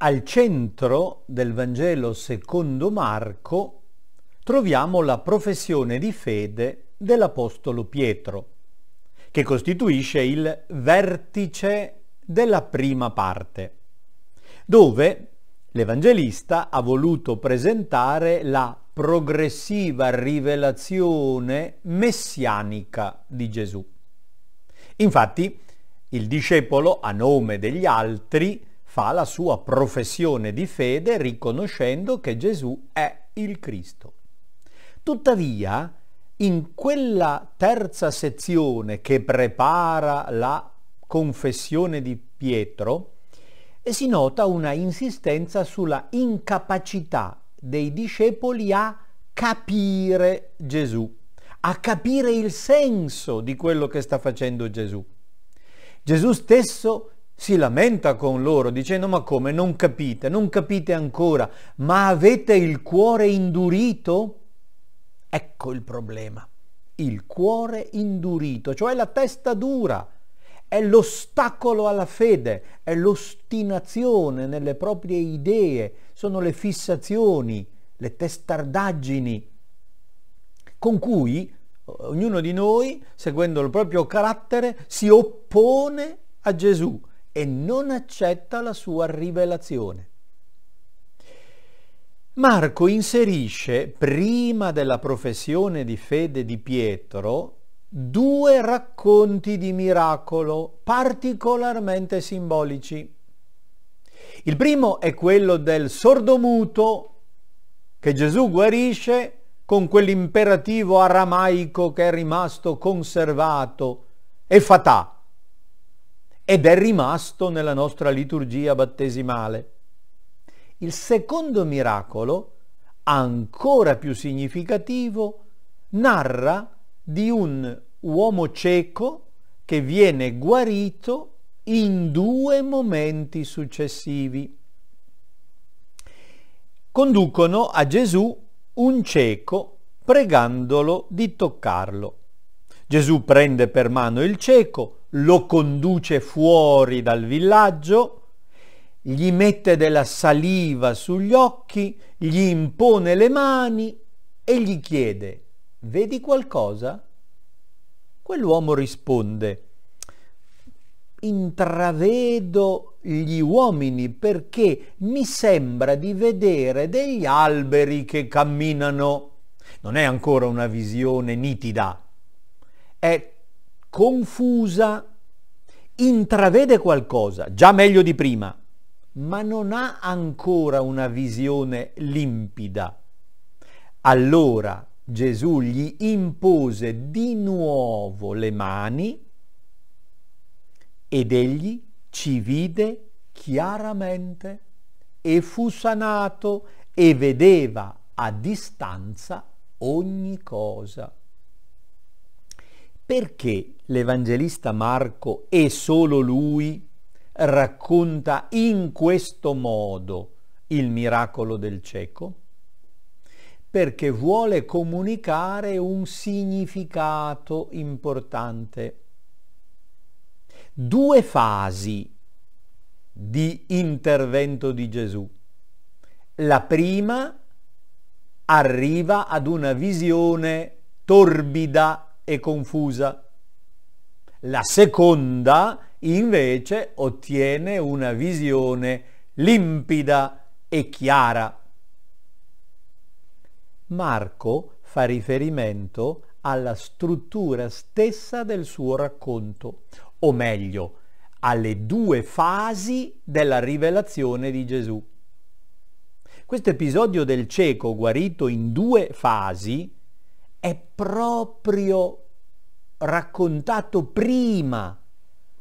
Al centro del Vangelo secondo Marco troviamo la professione di fede dell'Apostolo Pietro, che costituisce il vertice della prima parte, dove L'Evangelista ha voluto presentare la progressiva rivelazione messianica di Gesù. Infatti, il discepolo, a nome degli altri, fa la sua professione di fede riconoscendo che Gesù è il Cristo. Tuttavia, in quella terza sezione che prepara la confessione di Pietro, e si nota una insistenza sulla incapacità dei discepoli a capire Gesù, a capire il senso di quello che sta facendo Gesù. Gesù stesso si lamenta con loro dicendo ma come non capite, non capite ancora, ma avete il cuore indurito? Ecco il problema, il cuore indurito, cioè la testa dura è l'ostacolo alla fede, è l'ostinazione nelle proprie idee, sono le fissazioni, le testardaggini con cui ognuno di noi, seguendo il proprio carattere, si oppone a Gesù e non accetta la sua rivelazione. Marco inserisce, prima della professione di fede di Pietro, due racconti di miracolo particolarmente simbolici. Il primo è quello del sordomuto che Gesù guarisce con quell'imperativo aramaico che è rimasto conservato, e fatà, ed è rimasto nella nostra liturgia battesimale. Il secondo miracolo, ancora più significativo, narra di un uomo cieco che viene guarito in due momenti successivi. Conducono a Gesù un cieco pregandolo di toccarlo. Gesù prende per mano il cieco, lo conduce fuori dal villaggio, gli mette della saliva sugli occhi, gli impone le mani e gli chiede, vedi qualcosa? Quell'uomo risponde, intravedo gli uomini perché mi sembra di vedere degli alberi che camminano. Non è ancora una visione nitida, è confusa, intravede qualcosa, già meglio di prima, ma non ha ancora una visione limpida. Allora Gesù gli impose di nuovo le mani ed egli ci vide chiaramente e fu sanato e vedeva a distanza ogni cosa. Perché l'Evangelista Marco e solo lui racconta in questo modo il miracolo del cieco? perché vuole comunicare un significato importante. Due fasi di intervento di Gesù. La prima arriva ad una visione torbida e confusa. La seconda invece ottiene una visione limpida e chiara. Marco fa riferimento alla struttura stessa del suo racconto, o meglio, alle due fasi della rivelazione di Gesù. Questo episodio del cieco guarito in due fasi è proprio raccontato prima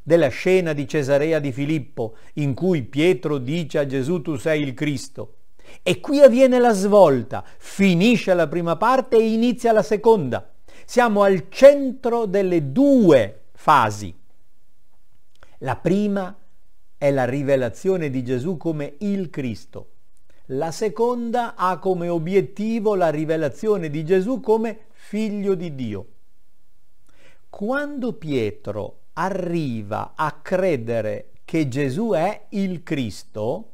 della scena di Cesarea di Filippo in cui Pietro dice a Gesù tu sei il Cristo. E qui avviene la svolta, finisce la prima parte e inizia la seconda. Siamo al centro delle due fasi. La prima è la rivelazione di Gesù come il Cristo. La seconda ha come obiettivo la rivelazione di Gesù come figlio di Dio. Quando Pietro arriva a credere che Gesù è il Cristo,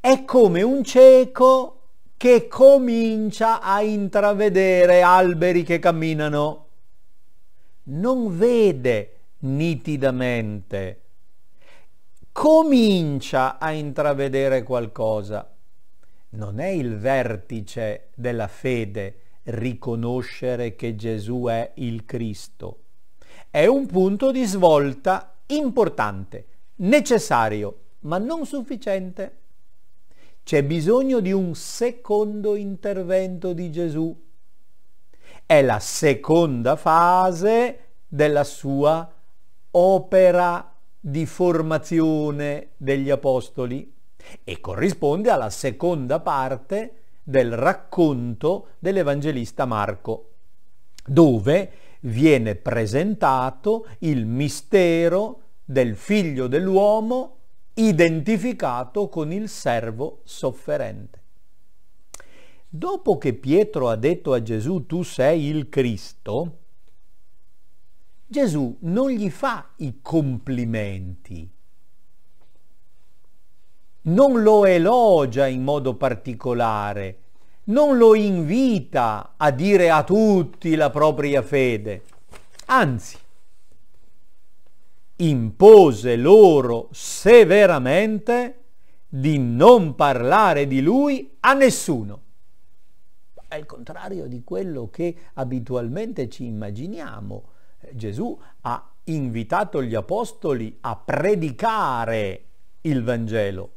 è come un cieco che comincia a intravedere alberi che camminano. Non vede nitidamente, comincia a intravedere qualcosa. Non è il vertice della fede riconoscere che Gesù è il Cristo. È un punto di svolta importante, necessario, ma non sufficiente. C'è bisogno di un secondo intervento di Gesù. È la seconda fase della sua opera di formazione degli apostoli e corrisponde alla seconda parte del racconto dell'Evangelista Marco, dove viene presentato il mistero del figlio dell'uomo identificato con il servo sofferente. Dopo che Pietro ha detto a Gesù tu sei il Cristo, Gesù non gli fa i complimenti, non lo elogia in modo particolare, non lo invita a dire a tutti la propria fede, anzi impose loro severamente di non parlare di lui a nessuno. È il contrario di quello che abitualmente ci immaginiamo. Gesù ha invitato gli apostoli a predicare il Vangelo,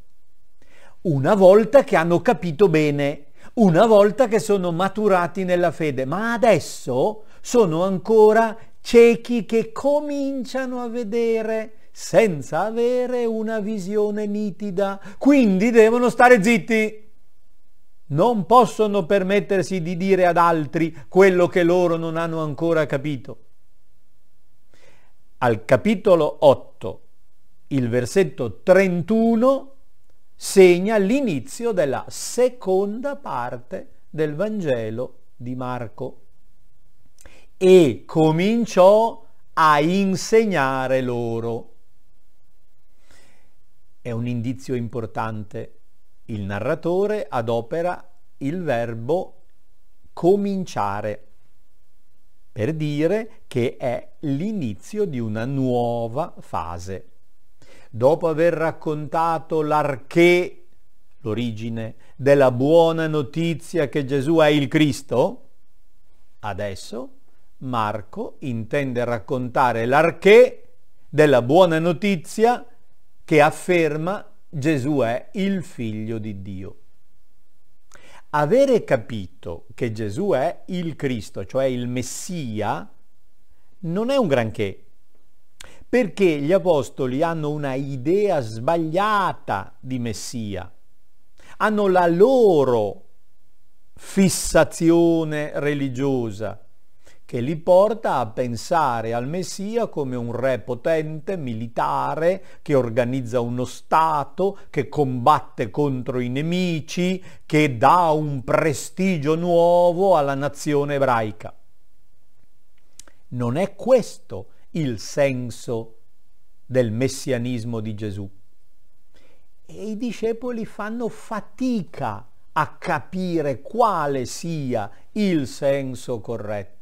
una volta che hanno capito bene, una volta che sono maturati nella fede, ma adesso sono ancora ciechi che cominciano a vedere senza avere una visione nitida, quindi devono stare zitti. Non possono permettersi di dire ad altri quello che loro non hanno ancora capito. Al capitolo 8, il versetto 31 segna l'inizio della seconda parte del Vangelo di Marco e cominciò a insegnare loro. È un indizio importante. Il narratore adopera il verbo cominciare per dire che è l'inizio di una nuova fase. Dopo aver raccontato l'arché, l'origine della buona notizia che Gesù è il Cristo, adesso Marco intende raccontare l'archè della buona notizia che afferma Gesù è il figlio di Dio. Avere capito che Gesù è il Cristo, cioè il Messia, non è un granché, perché gli apostoli hanno una idea sbagliata di Messia, hanno la loro fissazione religiosa che li porta a pensare al Messia come un re potente, militare, che organizza uno Stato, che combatte contro i nemici, che dà un prestigio nuovo alla nazione ebraica. Non è questo il senso del messianismo di Gesù. E i discepoli fanno fatica a capire quale sia il senso corretto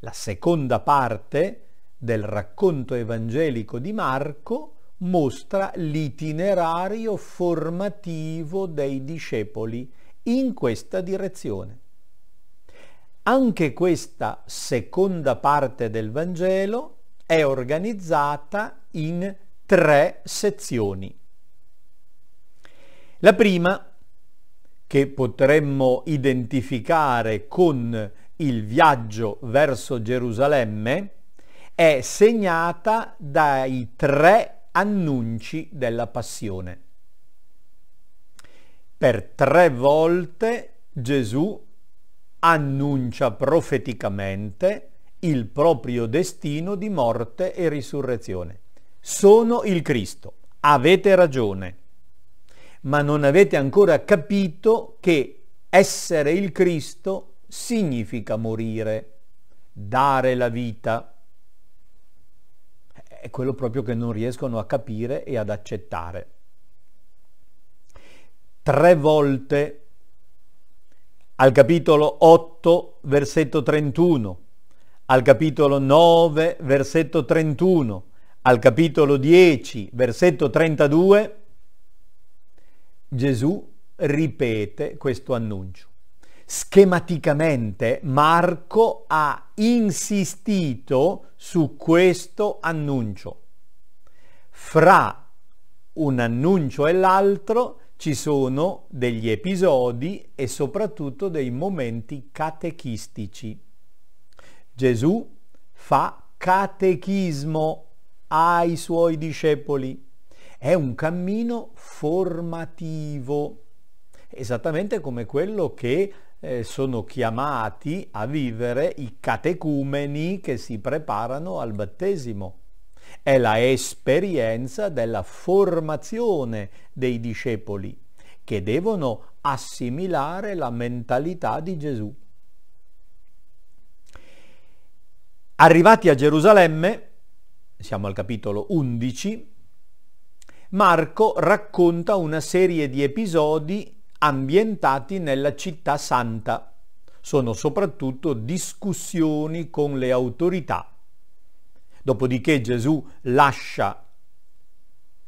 la seconda parte del racconto evangelico di Marco mostra l'itinerario formativo dei discepoli in questa direzione. Anche questa seconda parte del Vangelo è organizzata in tre sezioni. La prima, che potremmo identificare con il viaggio verso Gerusalemme è segnata dai tre annunci della passione. Per tre volte Gesù annuncia profeticamente il proprio destino di morte e risurrezione. Sono il Cristo, avete ragione, ma non avete ancora capito che essere il Cristo significa morire, dare la vita. È quello proprio che non riescono a capire e ad accettare. Tre volte al capitolo 8, versetto 31, al capitolo 9, versetto 31, al capitolo 10, versetto 32, Gesù ripete questo annuncio schematicamente Marco ha insistito su questo annuncio. Fra un annuncio e l'altro ci sono degli episodi e soprattutto dei momenti catechistici. Gesù fa catechismo ai suoi discepoli. È un cammino formativo, esattamente come quello che eh, sono chiamati a vivere i catecumeni che si preparano al battesimo. È la esperienza della formazione dei discepoli che devono assimilare la mentalità di Gesù. Arrivati a Gerusalemme, siamo al capitolo 11, Marco racconta una serie di episodi ambientati nella città santa. Sono soprattutto discussioni con le autorità. Dopodiché Gesù lascia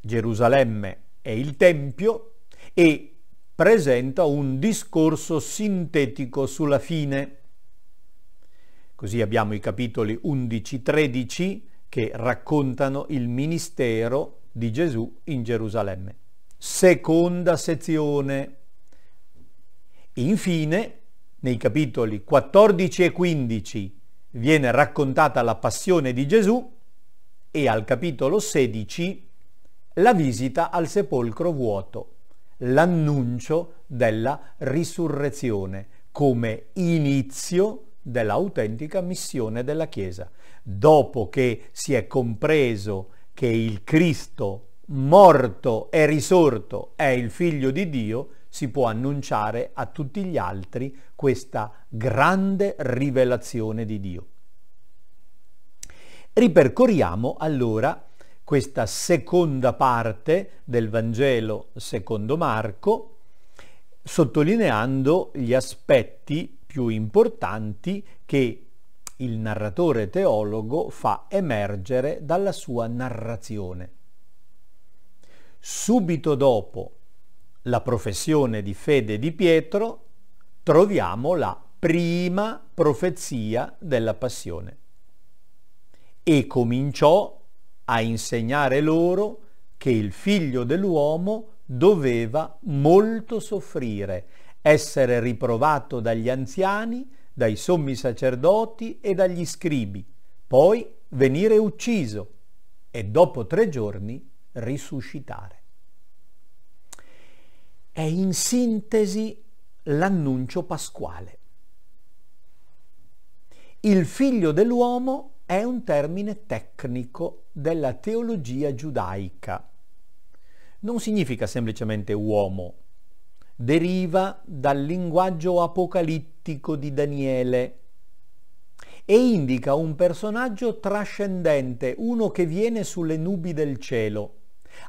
Gerusalemme e il Tempio e presenta un discorso sintetico sulla fine. Così abbiamo i capitoli 11-13 che raccontano il ministero di Gesù in Gerusalemme. Seconda sezione Infine, nei capitoli 14 e 15 viene raccontata la passione di Gesù e al capitolo 16 la visita al sepolcro vuoto, l'annuncio della risurrezione come inizio dell'autentica missione della Chiesa. Dopo che si è compreso che il Cristo morto e risorto è il figlio di Dio, si può annunciare a tutti gli altri questa grande rivelazione di Dio. Ripercorriamo allora questa seconda parte del Vangelo secondo Marco, sottolineando gli aspetti più importanti che il narratore teologo fa emergere dalla sua narrazione. Subito dopo la professione di fede di Pietro, troviamo la prima profezia della passione. E cominciò a insegnare loro che il figlio dell'uomo doveva molto soffrire, essere riprovato dagli anziani, dai sommi sacerdoti e dagli scribi, poi venire ucciso e dopo tre giorni risuscitare è in sintesi l'annuncio pasquale. Il figlio dell'uomo è un termine tecnico della teologia giudaica. Non significa semplicemente uomo, deriva dal linguaggio apocalittico di Daniele e indica un personaggio trascendente, uno che viene sulle nubi del cielo,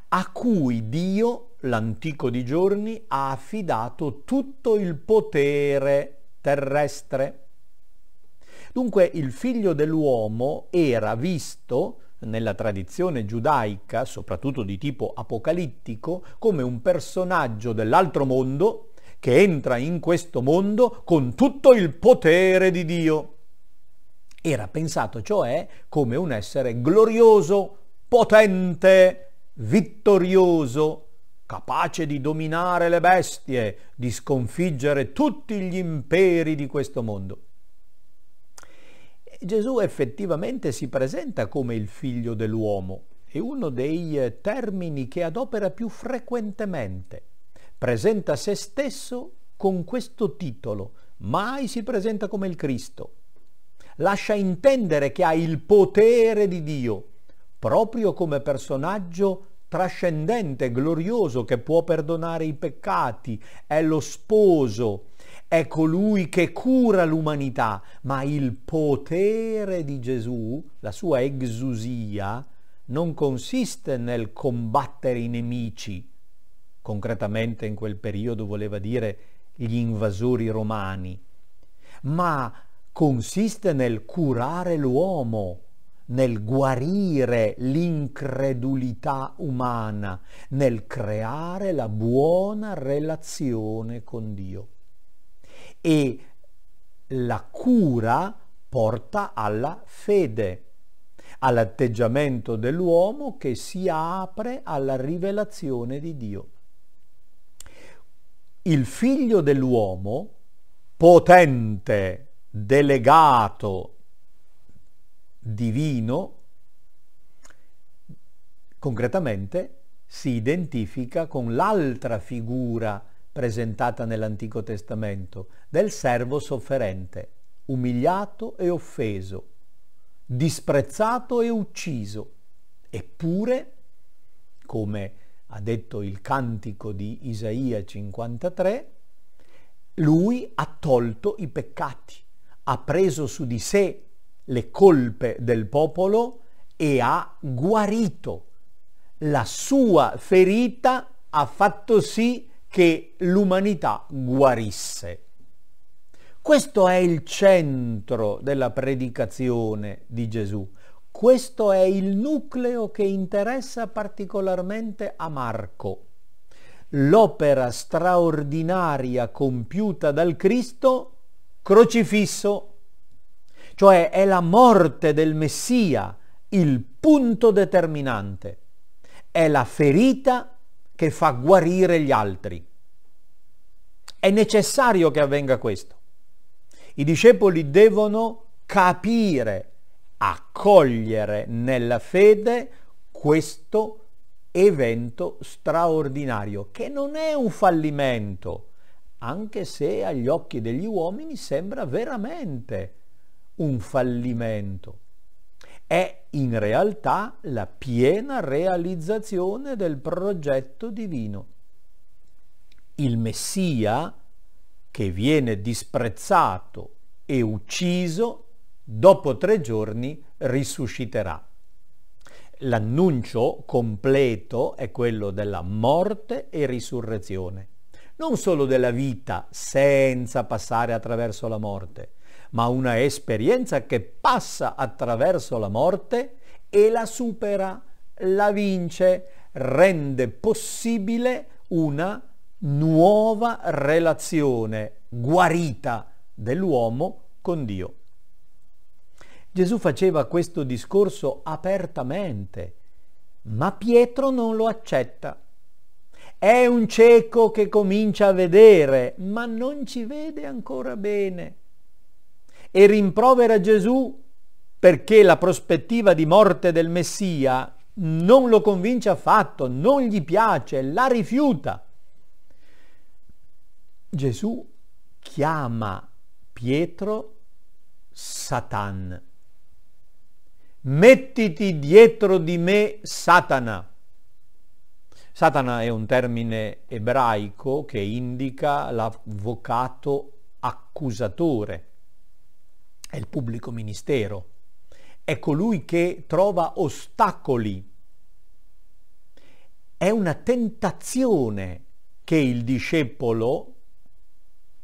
a cui Dio l'antico di giorni ha affidato tutto il potere terrestre. Dunque il figlio dell'uomo era visto nella tradizione giudaica, soprattutto di tipo apocalittico, come un personaggio dell'altro mondo che entra in questo mondo con tutto il potere di Dio. Era pensato cioè come un essere glorioso, potente, vittorioso, capace di dominare le bestie, di sconfiggere tutti gli imperi di questo mondo. Gesù effettivamente si presenta come il figlio dell'uomo, è uno dei eh, termini che adopera più frequentemente. Presenta se stesso con questo titolo, mai si presenta come il Cristo. Lascia intendere che ha il potere di Dio, proprio come personaggio trascendente, glorioso, che può perdonare i peccati, è lo sposo, è colui che cura l'umanità, ma il potere di Gesù, la sua exusia, non consiste nel combattere i nemici. Concretamente in quel periodo voleva dire gli invasori romani, ma consiste nel curare l'uomo nel guarire l'incredulità umana, nel creare la buona relazione con Dio. E la cura porta alla fede, all'atteggiamento dell'uomo che si apre alla rivelazione di Dio. Il figlio dell'uomo, potente, delegato divino concretamente si identifica con l'altra figura presentata nell'Antico Testamento del servo sofferente, umiliato e offeso, disprezzato e ucciso. Eppure, come ha detto il cantico di Isaia 53, lui ha tolto i peccati, ha preso su di sé le colpe del popolo e ha guarito. La sua ferita ha fatto sì che l'umanità guarisse. Questo è il centro della predicazione di Gesù. Questo è il nucleo che interessa particolarmente a Marco. L'opera straordinaria compiuta dal Cristo crocifisso cioè è la morte del Messia il punto determinante, è la ferita che fa guarire gli altri. È necessario che avvenga questo. I discepoli devono capire, accogliere nella fede questo evento straordinario, che non è un fallimento, anche se agli occhi degli uomini sembra veramente un fallimento, è in realtà la piena realizzazione del progetto divino. Il Messia, che viene disprezzato e ucciso, dopo tre giorni risusciterà. L'annuncio completo è quello della morte e risurrezione, non solo della vita senza passare attraverso la morte, ma una esperienza che passa attraverso la morte e la supera, la vince, rende possibile una nuova relazione guarita dell'uomo con Dio. Gesù faceva questo discorso apertamente, ma Pietro non lo accetta. È un cieco che comincia a vedere, ma non ci vede ancora bene e rimprovera Gesù perché la prospettiva di morte del Messia non lo convince affatto, non gli piace, la rifiuta. Gesù chiama Pietro Satan. Mettiti dietro di me Satana. Satana è un termine ebraico che indica l'avvocato accusatore è il pubblico ministero, è colui che trova ostacoli, è una tentazione che il discepolo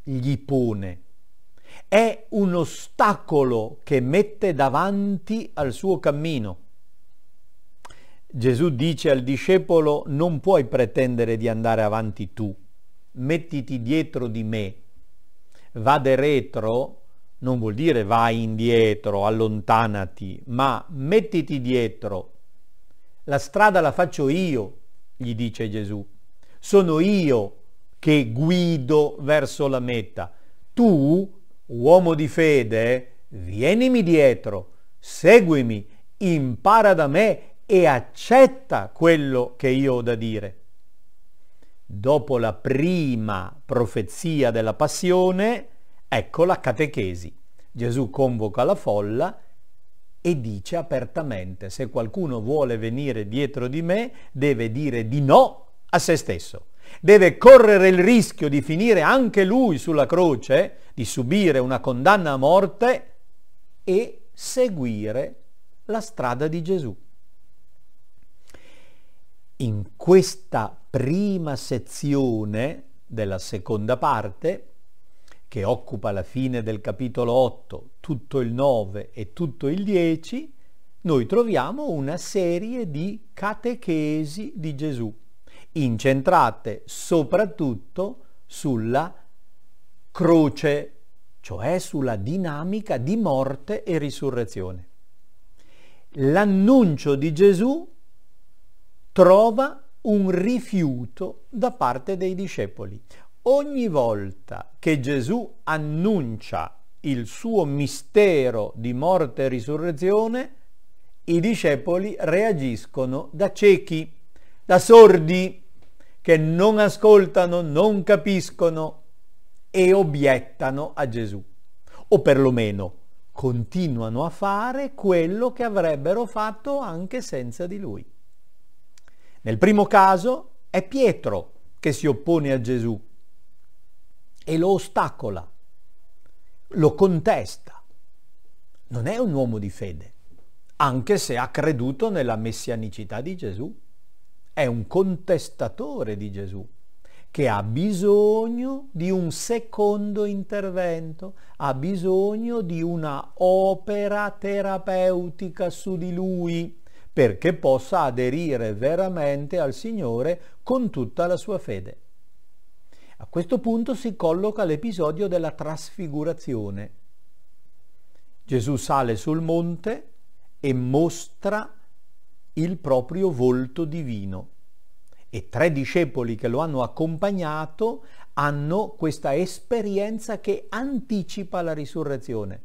gli pone, è un ostacolo che mette davanti al suo cammino. Gesù dice al discepolo non puoi pretendere di andare avanti tu, mettiti dietro di me, vade retro non vuol dire vai indietro, allontanati, ma mettiti dietro. La strada la faccio io, gli dice Gesù. Sono io che guido verso la meta. Tu, uomo di fede, vienimi dietro, seguimi, impara da me e accetta quello che io ho da dire. Dopo la prima profezia della passione, Ecco la catechesi. Gesù convoca la folla e dice apertamente, se qualcuno vuole venire dietro di me, deve dire di no a se stesso. Deve correre il rischio di finire anche lui sulla croce, di subire una condanna a morte e seguire la strada di Gesù. In questa prima sezione della seconda parte che occupa la fine del capitolo 8, tutto il 9 e tutto il 10, noi troviamo una serie di catechesi di Gesù, incentrate soprattutto sulla croce, cioè sulla dinamica di morte e risurrezione. L'annuncio di Gesù trova un rifiuto da parte dei discepoli, ogni volta che Gesù annuncia il suo mistero di morte e risurrezione, i discepoli reagiscono da ciechi, da sordi, che non ascoltano, non capiscono e obiettano a Gesù, o perlomeno continuano a fare quello che avrebbero fatto anche senza di lui. Nel primo caso è Pietro che si oppone a Gesù e lo ostacola, lo contesta. Non è un uomo di fede, anche se ha creduto nella messianicità di Gesù. È un contestatore di Gesù che ha bisogno di un secondo intervento, ha bisogno di una opera terapeutica su di lui perché possa aderire veramente al Signore con tutta la sua fede. A questo punto si colloca l'episodio della trasfigurazione. Gesù sale sul monte e mostra il proprio volto divino e tre discepoli che lo hanno accompagnato hanno questa esperienza che anticipa la risurrezione.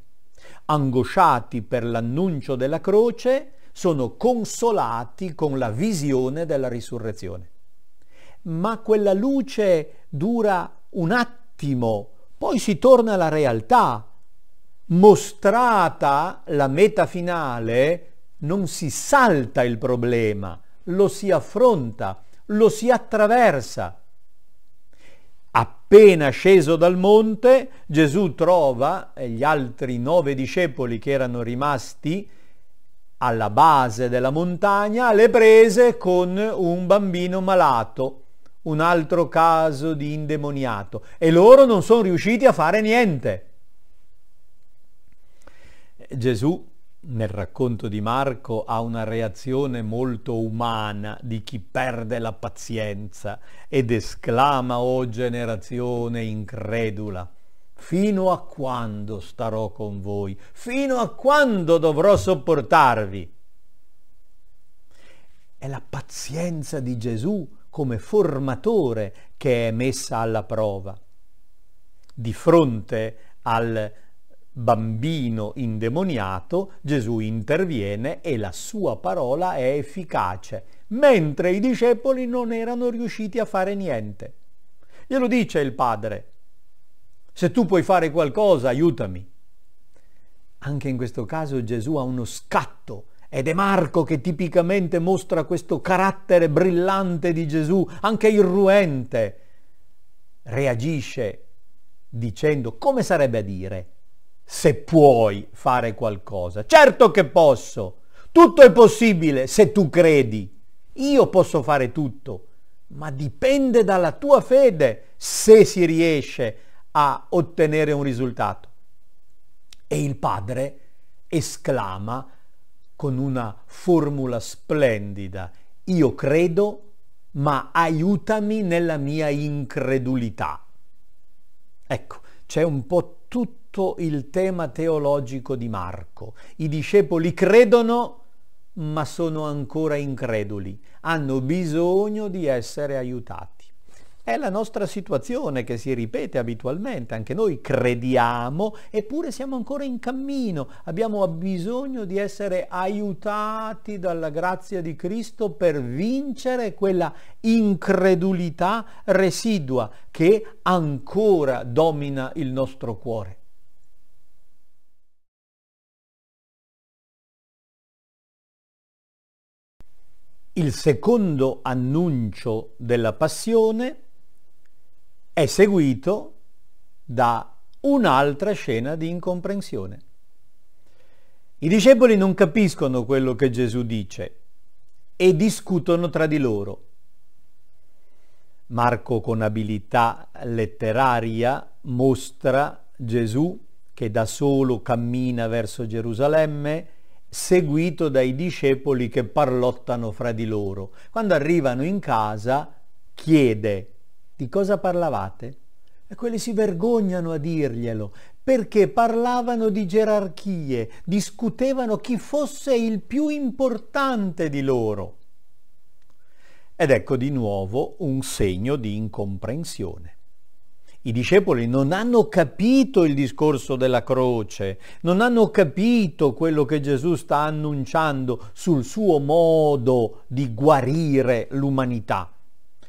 Angosciati per l'annuncio della croce, sono consolati con la visione della risurrezione ma quella luce dura un attimo, poi si torna alla realtà. Mostrata la meta finale, non si salta il problema, lo si affronta, lo si attraversa. Appena sceso dal monte, Gesù trova gli altri nove discepoli che erano rimasti alla base della montagna, le prese con un bambino malato un altro caso di indemoniato e loro non sono riusciti a fare niente. Gesù nel racconto di Marco ha una reazione molto umana di chi perde la pazienza ed esclama o oh generazione incredula, fino a quando starò con voi? Fino a quando dovrò sopportarvi? È la pazienza di Gesù come formatore che è messa alla prova. Di fronte al bambino indemoniato, Gesù interviene e la sua parola è efficace, mentre i discepoli non erano riusciti a fare niente. Glielo dice il padre, se tu puoi fare qualcosa aiutami. Anche in questo caso Gesù ha uno scatto ed È Marco che tipicamente mostra questo carattere brillante di Gesù, anche irruente. Reagisce dicendo, come sarebbe a dire, se puoi fare qualcosa. Certo che posso, tutto è possibile se tu credi. Io posso fare tutto, ma dipende dalla tua fede se si riesce a ottenere un risultato. E il padre esclama con una formula splendida. Io credo, ma aiutami nella mia incredulità. Ecco, c'è un po' tutto il tema teologico di Marco. I discepoli credono, ma sono ancora increduli, hanno bisogno di essere aiutati. È la nostra situazione che si ripete abitualmente, anche noi crediamo, eppure siamo ancora in cammino, abbiamo bisogno di essere aiutati dalla grazia di Cristo per vincere quella incredulità residua che ancora domina il nostro cuore. Il secondo annuncio della passione è seguito da un'altra scena di incomprensione. I discepoli non capiscono quello che Gesù dice e discutono tra di loro. Marco con abilità letteraria mostra Gesù che da solo cammina verso Gerusalemme, seguito dai discepoli che parlottano fra di loro. Quando arrivano in casa chiede di cosa parlavate? E quelli si vergognano a dirglielo, perché parlavano di gerarchie, discutevano chi fosse il più importante di loro. Ed ecco di nuovo un segno di incomprensione. I discepoli non hanno capito il discorso della croce, non hanno capito quello che Gesù sta annunciando sul suo modo di guarire l'umanità.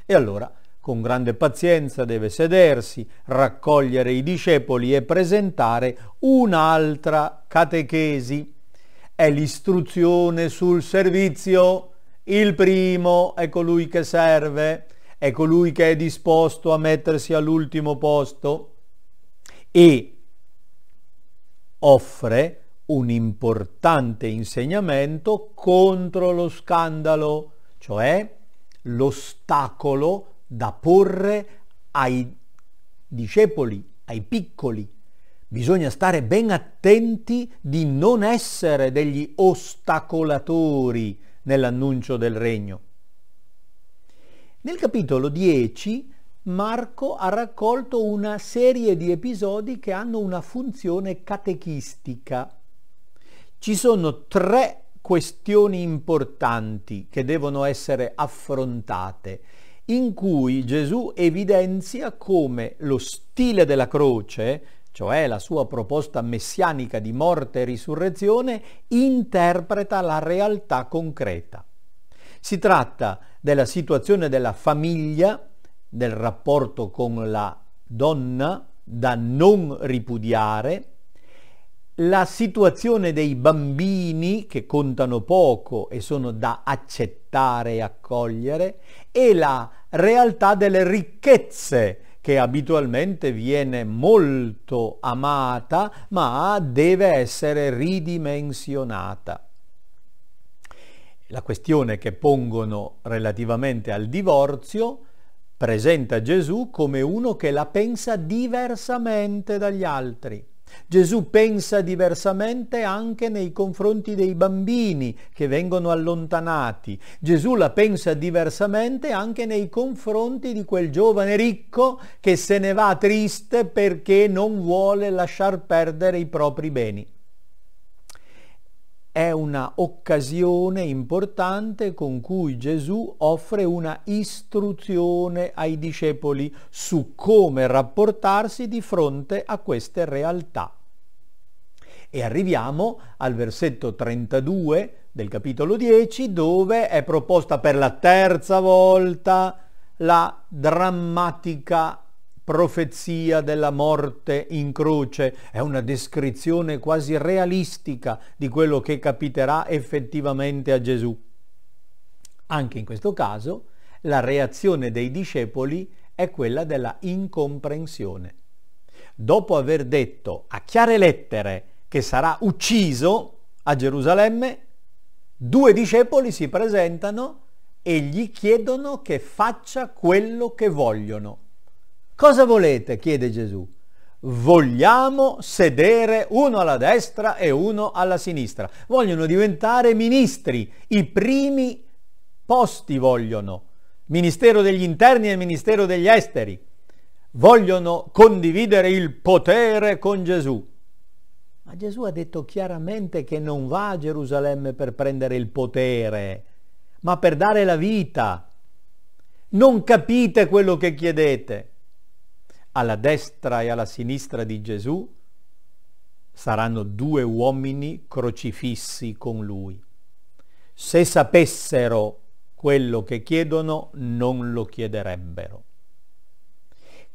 E allora con grande pazienza deve sedersi, raccogliere i discepoli e presentare un'altra catechesi. È l'istruzione sul servizio. Il primo è colui che serve, è colui che è disposto a mettersi all'ultimo posto e offre un importante insegnamento contro lo scandalo, cioè l'ostacolo da porre ai discepoli, ai piccoli. Bisogna stare ben attenti di non essere degli ostacolatori nell'annuncio del regno. Nel capitolo 10 Marco ha raccolto una serie di episodi che hanno una funzione catechistica. Ci sono tre questioni importanti che devono essere affrontate in cui Gesù evidenzia come lo stile della croce, cioè la sua proposta messianica di morte e risurrezione, interpreta la realtà concreta. Si tratta della situazione della famiglia, del rapporto con la donna da non ripudiare, la situazione dei bambini che contano poco e sono da accettare e accogliere e la realtà delle ricchezze che abitualmente viene molto amata ma deve essere ridimensionata. La questione che pongono relativamente al divorzio presenta Gesù come uno che la pensa diversamente dagli altri. Gesù pensa diversamente anche nei confronti dei bambini che vengono allontanati. Gesù la pensa diversamente anche nei confronti di quel giovane ricco che se ne va triste perché non vuole lasciar perdere i propri beni è una occasione importante con cui Gesù offre una istruzione ai discepoli su come rapportarsi di fronte a queste realtà. E arriviamo al versetto 32 del capitolo 10 dove è proposta per la terza volta la drammatica profezia della morte in croce, è una descrizione quasi realistica di quello che capiterà effettivamente a Gesù. Anche in questo caso la reazione dei discepoli è quella della incomprensione. Dopo aver detto a chiare lettere che sarà ucciso a Gerusalemme, due discepoli si presentano e gli chiedono che faccia quello che vogliono. Cosa volete? chiede Gesù. Vogliamo sedere uno alla destra e uno alla sinistra. Vogliono diventare ministri, i primi posti vogliono. Ministero degli interni e ministero degli esteri. Vogliono condividere il potere con Gesù. Ma Gesù ha detto chiaramente che non va a Gerusalemme per prendere il potere, ma per dare la vita. Non capite quello che chiedete alla destra e alla sinistra di Gesù saranno due uomini crocifissi con lui. Se sapessero quello che chiedono, non lo chiederebbero.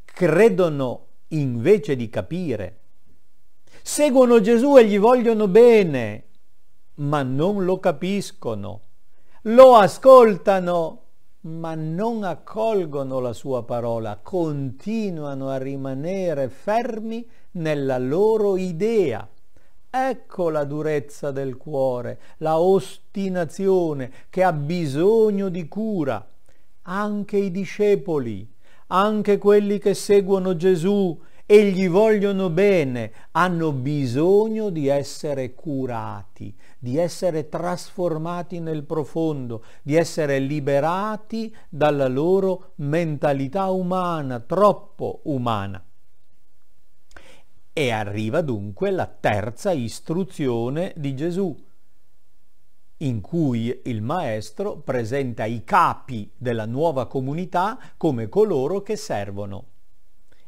Credono invece di capire. Seguono Gesù e gli vogliono bene, ma non lo capiscono. Lo ascoltano, ma non accolgono la sua parola, continuano a rimanere fermi nella loro idea. Ecco la durezza del cuore, la ostinazione che ha bisogno di cura. Anche i discepoli, anche quelli che seguono Gesù, e gli vogliono bene, hanno bisogno di essere curati, di essere trasformati nel profondo, di essere liberati dalla loro mentalità umana, troppo umana. E arriva dunque la terza istruzione di Gesù, in cui il maestro presenta i capi della nuova comunità come coloro che servono.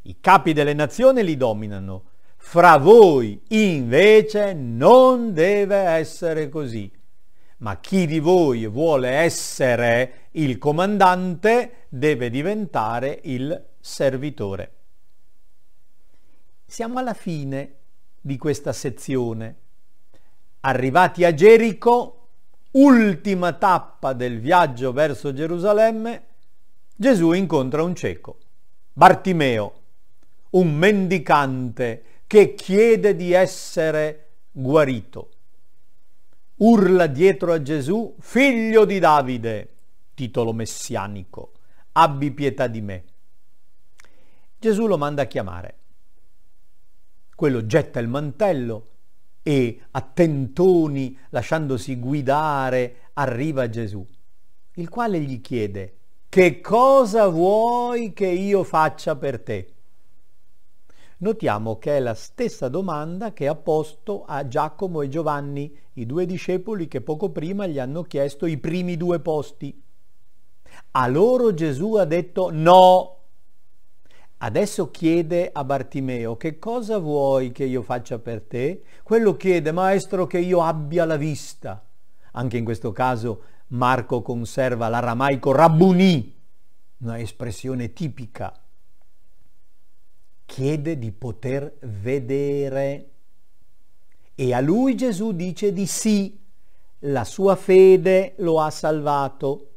I capi delle nazioni li dominano. Fra voi invece non deve essere così. Ma chi di voi vuole essere il comandante deve diventare il servitore. Siamo alla fine di questa sezione. Arrivati a Gerico, ultima tappa del viaggio verso Gerusalemme, Gesù incontra un cieco, Bartimeo un mendicante che chiede di essere guarito. Urla dietro a Gesù, figlio di Davide, titolo messianico, abbi pietà di me. Gesù lo manda a chiamare. Quello getta il mantello e a tentoni, lasciandosi guidare, arriva Gesù, il quale gli chiede, che cosa vuoi che io faccia per te? notiamo che è la stessa domanda che ha posto a Giacomo e Giovanni, i due discepoli che poco prima gli hanno chiesto i primi due posti. A loro Gesù ha detto no. Adesso chiede a Bartimeo che cosa vuoi che io faccia per te? Quello chiede, maestro, che io abbia la vista. Anche in questo caso Marco conserva l'aramaico rabbuni, una espressione tipica chiede di poter vedere. E a lui Gesù dice di sì, la sua fede lo ha salvato.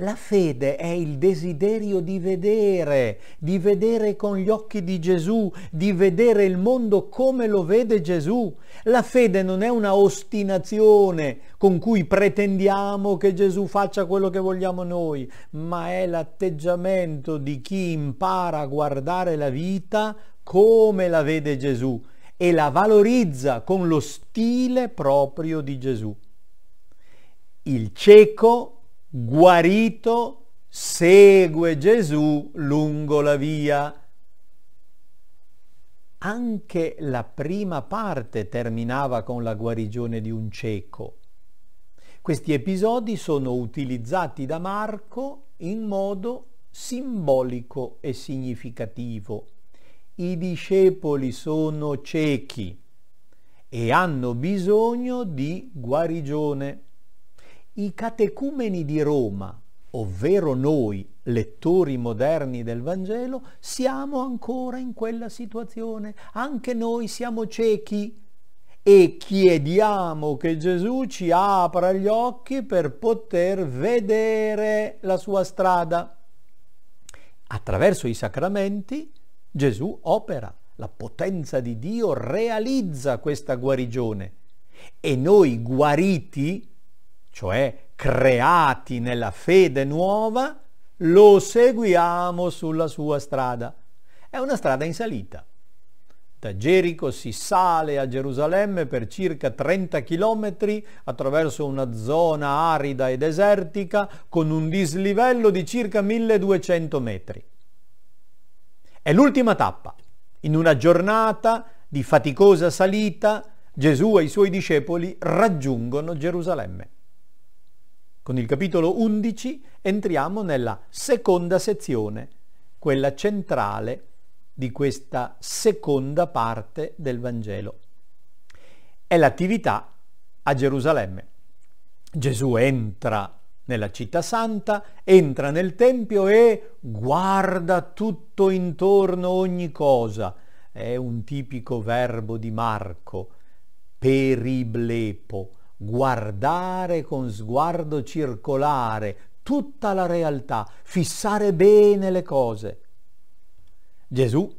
La fede è il desiderio di vedere, di vedere con gli occhi di Gesù, di vedere il mondo come lo vede Gesù. La fede non è una ostinazione con cui pretendiamo che Gesù faccia quello che vogliamo noi, ma è l'atteggiamento di chi impara a guardare la vita come la vede Gesù e la valorizza con lo stile proprio di Gesù. Il cieco guarito segue Gesù lungo la via. Anche la prima parte terminava con la guarigione di un cieco. Questi episodi sono utilizzati da Marco in modo simbolico e significativo. I discepoli sono ciechi e hanno bisogno di guarigione i catecumeni di Roma, ovvero noi, lettori moderni del Vangelo, siamo ancora in quella situazione, anche noi siamo ciechi e chiediamo che Gesù ci apra gli occhi per poter vedere la sua strada. Attraverso i sacramenti Gesù opera, la potenza di Dio realizza questa guarigione e noi guariti cioè creati nella fede nuova, lo seguiamo sulla sua strada. È una strada in salita. Da Gerico si sale a Gerusalemme per circa 30 km attraverso una zona arida e desertica con un dislivello di circa 1200 metri. È l'ultima tappa. In una giornata di faticosa salita, Gesù e i suoi discepoli raggiungono Gerusalemme. Con il capitolo 11 entriamo nella seconda sezione, quella centrale di questa seconda parte del Vangelo. È l'attività a Gerusalemme. Gesù entra nella città santa, entra nel Tempio e guarda tutto intorno ogni cosa. È un tipico verbo di Marco, periblepo, guardare con sguardo circolare tutta la realtà, fissare bene le cose. Gesù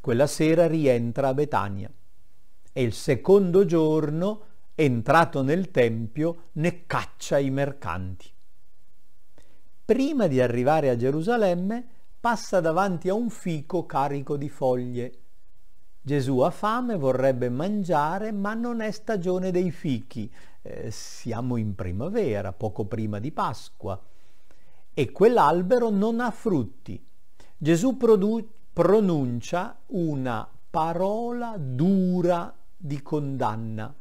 quella sera rientra a Betania e il secondo giorno, entrato nel Tempio, ne caccia i mercanti. Prima di arrivare a Gerusalemme, passa davanti a un fico carico di foglie. Gesù ha fame, vorrebbe mangiare, ma non è stagione dei fichi. Eh, siamo in primavera, poco prima di Pasqua, e quell'albero non ha frutti. Gesù produ- pronuncia una parola dura di condanna.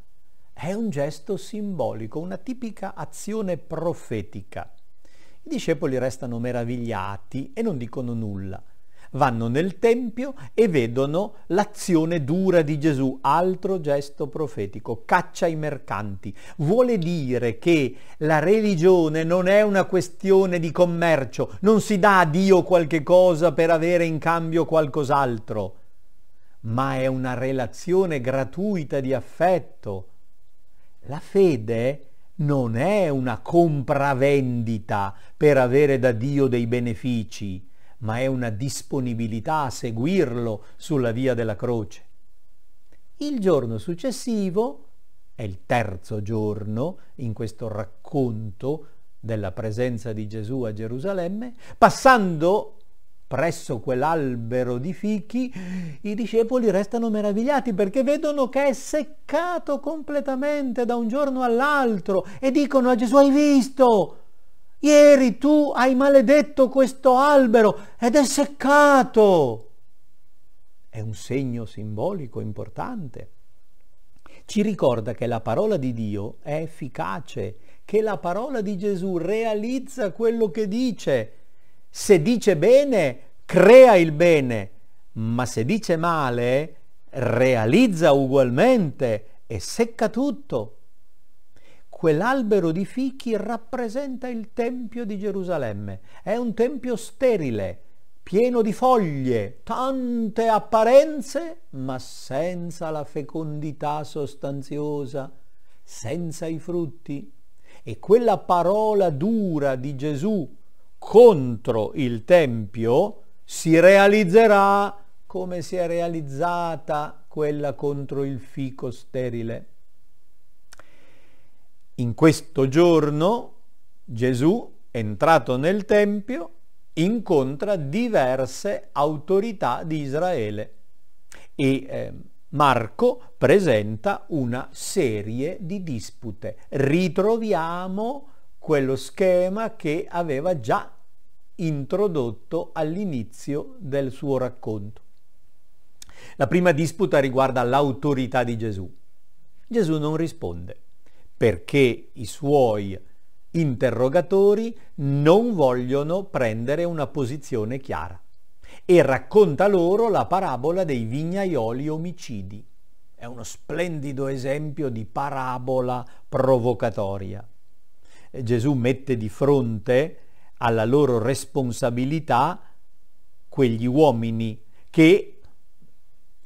È un gesto simbolico, una tipica azione profetica. I discepoli restano meravigliati e non dicono nulla vanno nel Tempio e vedono l'azione dura di Gesù, altro gesto profetico, caccia i mercanti. Vuole dire che la religione non è una questione di commercio, non si dà a Dio qualche cosa per avere in cambio qualcos'altro, ma è una relazione gratuita di affetto. La fede non è una compravendita per avere da Dio dei benefici ma è una disponibilità a seguirlo sulla via della croce. Il giorno successivo è il terzo giorno in questo racconto della presenza di Gesù a Gerusalemme, passando presso quell'albero di fichi, i discepoli restano meravigliati perché vedono che è seccato completamente da un giorno all'altro e dicono a Gesù hai visto? Ieri tu hai maledetto questo albero ed è seccato. È un segno simbolico importante. Ci ricorda che la parola di Dio è efficace, che la parola di Gesù realizza quello che dice. Se dice bene, crea il bene, ma se dice male, realizza ugualmente e secca tutto. Quell'albero di fichi rappresenta il Tempio di Gerusalemme. È un tempio sterile, pieno di foglie, tante apparenze, ma senza la fecondità sostanziosa, senza i frutti. E quella parola dura di Gesù contro il Tempio si realizzerà come si è realizzata quella contro il fico sterile. In questo giorno Gesù, entrato nel Tempio, incontra diverse autorità di Israele e eh, Marco presenta una serie di dispute. Ritroviamo quello schema che aveva già introdotto all'inizio del suo racconto. La prima disputa riguarda l'autorità di Gesù. Gesù non risponde perché i suoi interrogatori non vogliono prendere una posizione chiara e racconta loro la parabola dei vignaioli omicidi. È uno splendido esempio di parabola provocatoria. Gesù mette di fronte alla loro responsabilità quegli uomini che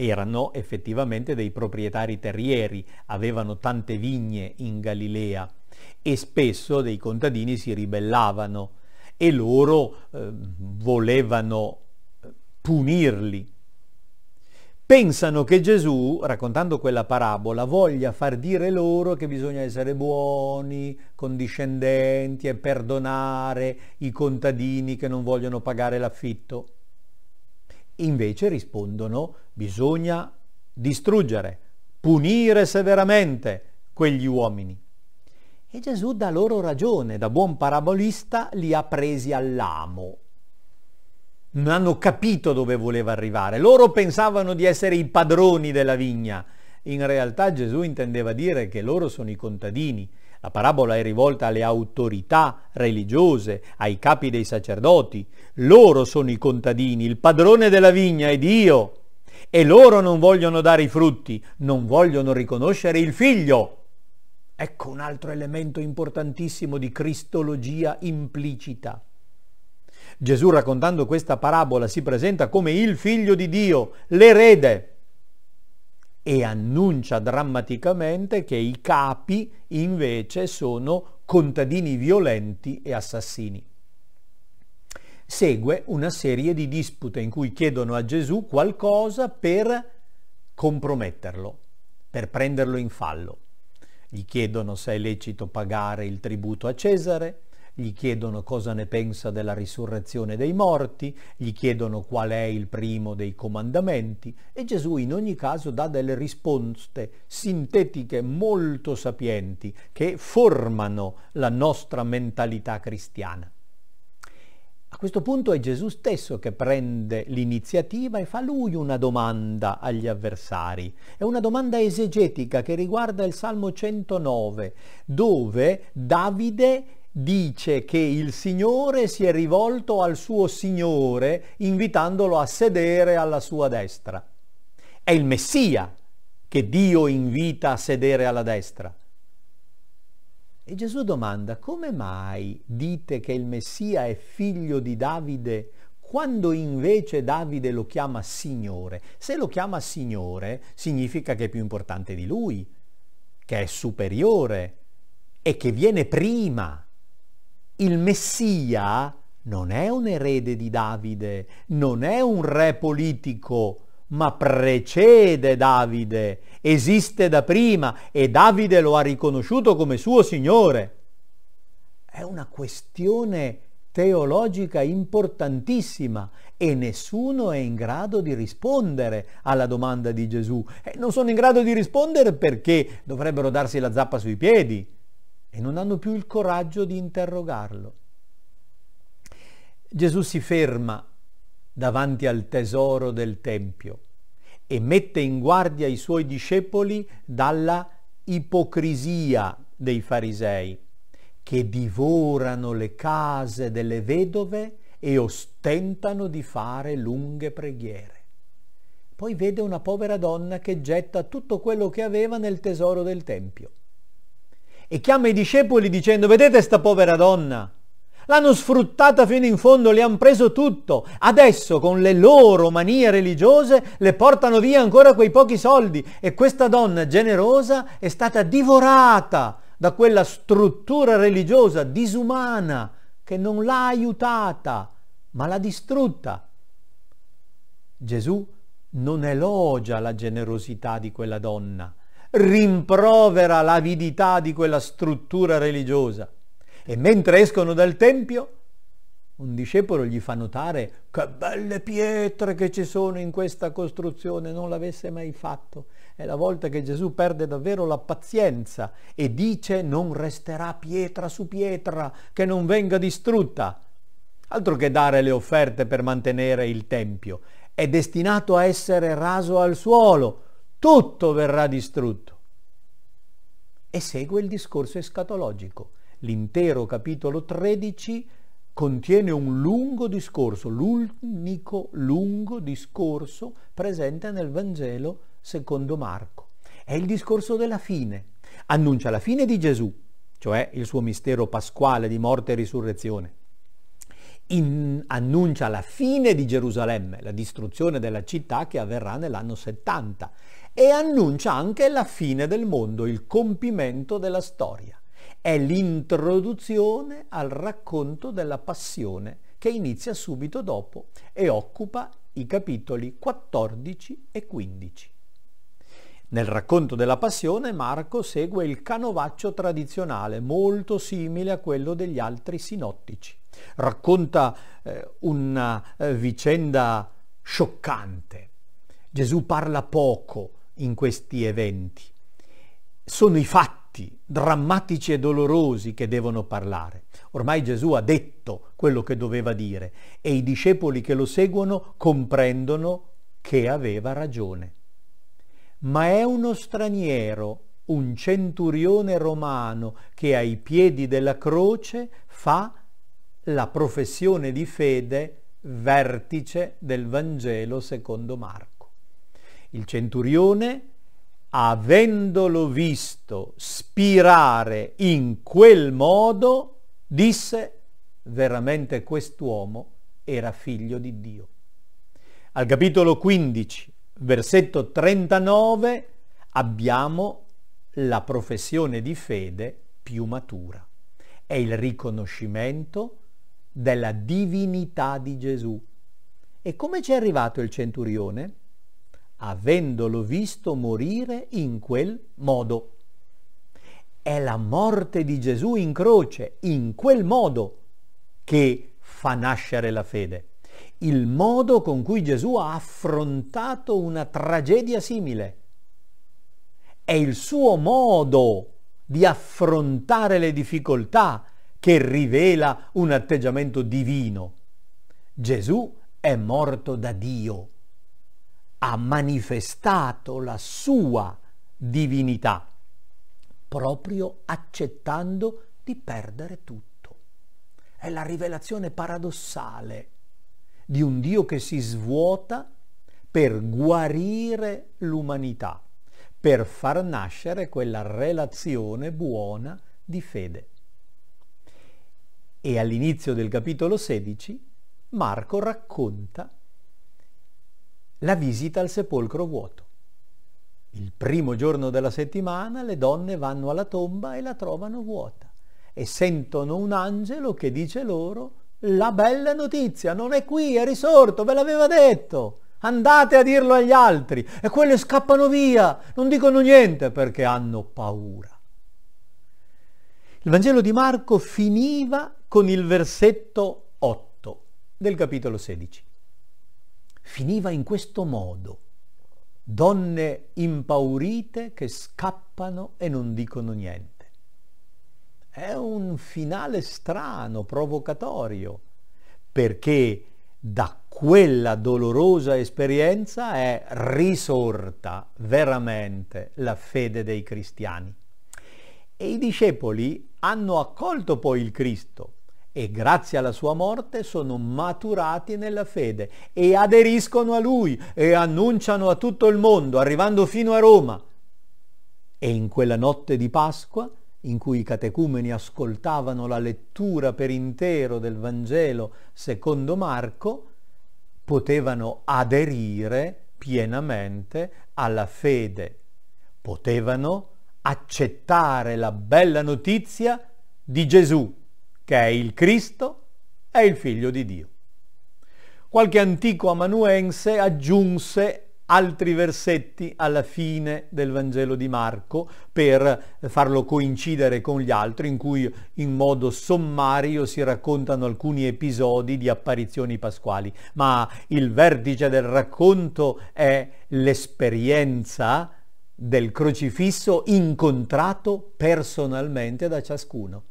erano effettivamente dei proprietari terrieri, avevano tante vigne in Galilea e spesso dei contadini si ribellavano e loro ehm, eh, volevano punirli. Pensano che Gesù, raccontando quella parabola, voglia far dire loro che bisogna essere buoni, condiscendenti e perdonare i contadini che non vogliono pagare l'affitto invece rispondono bisogna distruggere, punire severamente quegli uomini. E Gesù dà loro ragione, da buon parabolista li ha presi all'amo. Non hanno capito dove voleva arrivare, loro pensavano di essere i padroni della vigna. In realtà Gesù intendeva dire che loro sono i contadini, la parabola è rivolta alle autorità religiose, ai capi dei sacerdoti. Loro sono i contadini, il padrone della vigna è Dio. E loro non vogliono dare i frutti, non vogliono riconoscere il figlio. Ecco un altro elemento importantissimo di cristologia implicita. Gesù raccontando questa parabola si presenta come il figlio di Dio, l'erede e annuncia drammaticamente che i capi invece sono contadini violenti e assassini. Segue una serie di dispute in cui chiedono a Gesù qualcosa per comprometterlo, per prenderlo in fallo. Gli chiedono se è lecito pagare il tributo a Cesare, gli chiedono cosa ne pensa della risurrezione dei morti, gli chiedono qual è il primo dei comandamenti e Gesù in ogni caso dà delle risposte sintetiche molto sapienti che formano la nostra mentalità cristiana. A questo punto è Gesù stesso che prende l'iniziativa e fa lui una domanda agli avversari. È una domanda esegetica che riguarda il Salmo 109, dove Davide dice che il Signore si è rivolto al suo Signore invitandolo a sedere alla sua destra. È il Messia che Dio invita a sedere alla destra. E Gesù domanda, come mai dite che il Messia è figlio di Davide quando invece Davide lo chiama Signore? Se lo chiama Signore significa che è più importante di lui, che è superiore e che viene prima il Messia non è un erede di Davide, non è un re politico, ma precede Davide, esiste da prima e Davide lo ha riconosciuto come suo Signore. È una questione teologica importantissima e nessuno è in grado di rispondere alla domanda di Gesù. E eh, non sono in grado di rispondere perché dovrebbero darsi la zappa sui piedi e non hanno più il coraggio di interrogarlo. Gesù si ferma davanti al tesoro del Tempio e mette in guardia i suoi discepoli dalla ipocrisia dei farisei, che divorano le case delle vedove e ostentano di fare lunghe preghiere. Poi vede una povera donna che getta tutto quello che aveva nel tesoro del Tempio e chiama i discepoli dicendo vedete sta povera donna, l'hanno sfruttata fino in fondo, le hanno preso tutto, adesso con le loro manie religiose le portano via ancora quei pochi soldi e questa donna generosa è stata divorata da quella struttura religiosa disumana che non l'ha aiutata, ma l'ha distrutta. Gesù non elogia la generosità di quella donna, rimprovera l'avidità di quella struttura religiosa. E mentre escono dal Tempio, un discepolo gli fa notare che belle pietre che ci sono in questa costruzione, non l'avesse mai fatto. È la volta che Gesù perde davvero la pazienza e dice non resterà pietra su pietra che non venga distrutta. Altro che dare le offerte per mantenere il Tempio, è destinato a essere raso al suolo tutto verrà distrutto. E segue il discorso escatologico. L'intero capitolo 13 contiene un lungo discorso, l'unico lungo discorso presente nel Vangelo secondo Marco. È il discorso della fine. Annuncia la fine di Gesù, cioè il suo mistero pasquale di morte e risurrezione. In, annuncia la fine di Gerusalemme, la distruzione della città che avverrà nell'anno 70 e annuncia anche la fine del mondo, il compimento della storia. È l'introduzione al racconto della passione che inizia subito dopo e occupa i capitoli 14 e 15. Nel racconto della Passione Marco segue il canovaccio tradizionale, molto simile a quello degli altri sinottici. Racconta eh, una eh, vicenda scioccante. Gesù parla poco, in questi eventi. Sono i fatti drammatici e dolorosi che devono parlare. Ormai Gesù ha detto quello che doveva dire e i discepoli che lo seguono comprendono che aveva ragione. Ma è uno straniero, un centurione romano che ai piedi della croce fa la professione di fede vertice del Vangelo secondo Marco. Il centurione, avendolo visto spirare in quel modo, disse veramente quest'uomo era figlio di Dio. Al capitolo 15, versetto 39, abbiamo la professione di fede più matura. È il riconoscimento della divinità di Gesù. E come ci è arrivato il centurione? avendolo visto morire in quel modo. È la morte di Gesù in croce, in quel modo, che fa nascere la fede. Il modo con cui Gesù ha affrontato una tragedia simile. È il suo modo di affrontare le difficoltà che rivela un atteggiamento divino. Gesù è morto da Dio ha manifestato la sua divinità, proprio accettando di perdere tutto. È la rivelazione paradossale di un Dio che si svuota per guarire l'umanità, per far nascere quella relazione buona di fede. E all'inizio del capitolo 16 Marco racconta la visita al sepolcro vuoto. Il primo giorno della settimana le donne vanno alla tomba e la trovano vuota e sentono un angelo che dice loro la bella notizia, non è qui, è risorto, ve l'aveva detto. Andate a dirlo agli altri e quelle scappano via, non dicono niente perché hanno paura. Il Vangelo di Marco finiva con il versetto 8 del capitolo 16 finiva in questo modo. Donne impaurite che scappano e non dicono niente. È un finale strano, provocatorio, perché da quella dolorosa esperienza è risorta veramente la fede dei cristiani. E i discepoli hanno accolto poi il Cristo, e grazie alla sua morte sono maturati nella fede e aderiscono a lui e annunciano a tutto il mondo, arrivando fino a Roma. E in quella notte di Pasqua, in cui i catecumeni ascoltavano la lettura per intero del Vangelo secondo Marco, potevano aderire pienamente alla fede, potevano accettare la bella notizia di Gesù che è il Cristo è il Figlio di Dio. Qualche antico amanuense aggiunse altri versetti alla fine del Vangelo di Marco per farlo coincidere con gli altri in cui in modo sommario si raccontano alcuni episodi di apparizioni pasquali, ma il vertice del racconto è l'esperienza del crocifisso incontrato personalmente da ciascuno.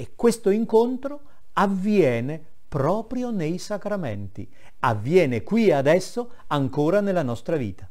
E questo incontro avviene proprio nei sacramenti, avviene qui e adesso ancora nella nostra vita.